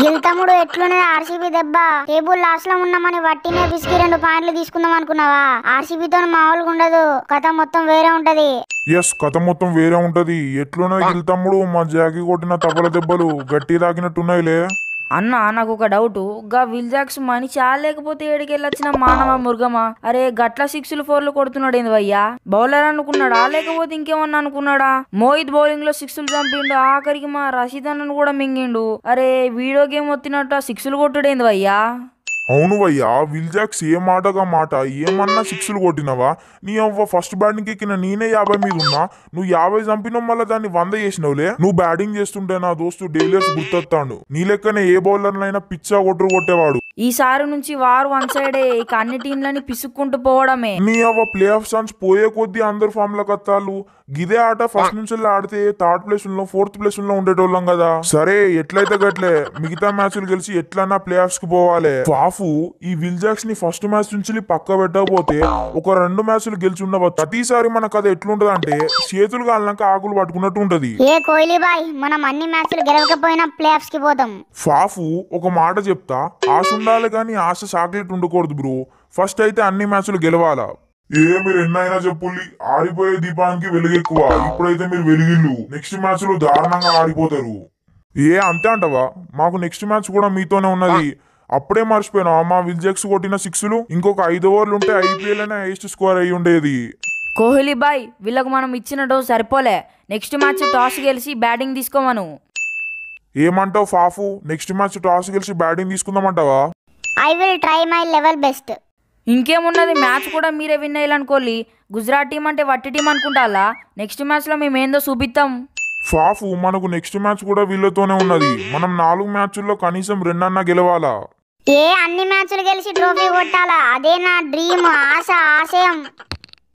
గిల్ తమ్ముడు ఎట్లునే ఆర్సీబీ దెబ్బ టేబుల్ లాస్ట్ లో ఉన్నామని వట్టినే పిసికి రెండు పాయింట్లు తీసుకుందాం అనుకున్నావా ఆర్సీబీతో మామూలుగా ఉండదు కథ మొత్తం వేరే ఉంటది ఎస్ కథ మొత్తం వేరే ఉంటది ఎట్లున్నా గిల్ తమ్ముడు మా జాకి కొట్టిన తబల దెబ్బలు గట్టి తాకినట్టున్నాయిలే అన్న నాకు ఒక డౌట్ గా విల్జాక్స్ మనిషి ఆ లేకపోతే ఏడికెళ్ళొచ్చిన మానవ మురుగమా అరే గట్ల సిక్స్లు ఫోర్లు కొడుతున్నాడు ఏంది భయ్యా బౌలర్ అనుకున్నాడా లేకపోతే ఇంకేమన్నా అనుకున్నాడా మోహిత్ బౌలింగ్ లో సిక్స్లు చంపిండు ఆఖరికి మా రషీద్ అన్నను కూడా మింగిండు అరే వీడియో గేమ్ వచ్చినట్టు సిక్స్లు కొట్టుడేంది భయ్యా అవును విల్ విల్జాక్స్ ఏ మాటగా మాట ఏమన్నా సిక్స్లు కొట్టినవా నీ అవ్వ ఫస్ట్ బ్యాటింగ్ ఎక్కిన నేనే యాభై మీద ఉన్నా నువ్వు యాభై చంపిన మళ్ళీ దాన్ని వంద చేసినవులే నువ్వు బ్యాటింగ్ చేస్తుంటే నా దోస్తు డైలర్స్ గుర్తొస్తాడు నీ లెక్కనే ఏ అయినా పిచ్చా కొట్టురు కొట్టేవాడు ఈసారి నుంచి వారు వన్ సైడే ఇక అన్ని టీంలని పిసుక్కుంటూ పోవడమే నీ అవ్వ ప్లే ఆఫ్ ఛాన్స్ పోయే కొద్దీ అందరు ఫామ్ల కత్తాలు గిదే ఆట ఫస్ట్ నుంచి ఆడితే థర్డ్ ప్లేస్ లో ఫోర్త్ ప్లేస్ లో ఉండేటోళ్ళం కదా సరే ఎట్లయితే గట్లే మిగతా మ్యాచ్ గెలిచి ఎట్లన్నా ప్లే ఆఫ్స్ కి పోవాలి ఫాఫు ఈ విల్జాక్స్ ని ఫస్ట్ మ్యాచ్ నుంచి పక్క పెట్టకపోతే ఒక రెండు మ్యాచ్లు గెలిచి ఉండవచ్చు ప్రతిసారి మన కథ ఎట్లుంటది అంటే చేతులు కాలినాక ఆకులు పట్టుకున్నట్టు ఉంటది ఏ కోహ్లీ బాయ్ మనం అన్ని మ్యాచ్లు గెలవకపోయినా ప్లే ఆఫ్స్ కి పోదాం ఫాఫు ఒక మాట చెప్తా ఆశ ఉండాలి కానీ ఆశ చాక్లెట్ ఉండకూడదు బ్రో ఫస్ట్ అయితే అన్ని మ్యాచ్లు గెలవాలా ఏ మీరు ఎన్నైనా చెప్పుల్లి ఆడిపోయే దీపానికి వెలుగెక్కువ ఇప్పుడైతే మీరు వెలిగిండు నెక్స్ట్ మ్యాచ్ లో దారుణంగా ఆడిపోతారు ఏ అంతే అంటవా మాకు నెక్స్ట్ మ్యాచ్ కూడా మీతోనే ఉన్నది అప్పుడే మర్చిపోయినా మా విల్జెక్స్ కొట్టిన సిక్స్లు ఇంకొక ఐదు ఓవర్లు ఉంటే ఐపీఎల్ అనే హైస్ట్ స్కోర్ అయి ఉండేది కోహ్లీ బాయ్ వీళ్ళకు మనం ఇచ్చిన డోస్ సరిపోలే నెక్స్ట్ మ్యాచ్ టాస్ గెలిచి బ్యాటింగ్ తీసుకోమను ఏమంటావు ఫాఫు నెక్స్ట్ మ్యాచ్ టాస్ గెలిచి బ్యాటింగ్ తీసుకుందామంటావా I will try my level best ఇంకేమున్నది మ్యాచ్ కూడా మీరే విన్ అయ్యాలనుకోలి గుజరాత్ టీం అంటే వట్టి టీం అనుకుంటాలా నెక్స్ట్ మ్యాచ్లో మేమేందో చూపిస్తాం ఫాఫ్ మనకు నెక్స్ట్ మ్యాచ్ కూడా వీళ్ళతోనే ఉన్నది మనం నాలుగు మ్యాచ్ల్లో కనీసం రెండన్నా గెలవాలా ఏ అన్ని మ్యాచ్లు గెలిచి ట్రోఫీ కొట్టాలా అదే నా డ్రీమ్ ఆశ ఆశయం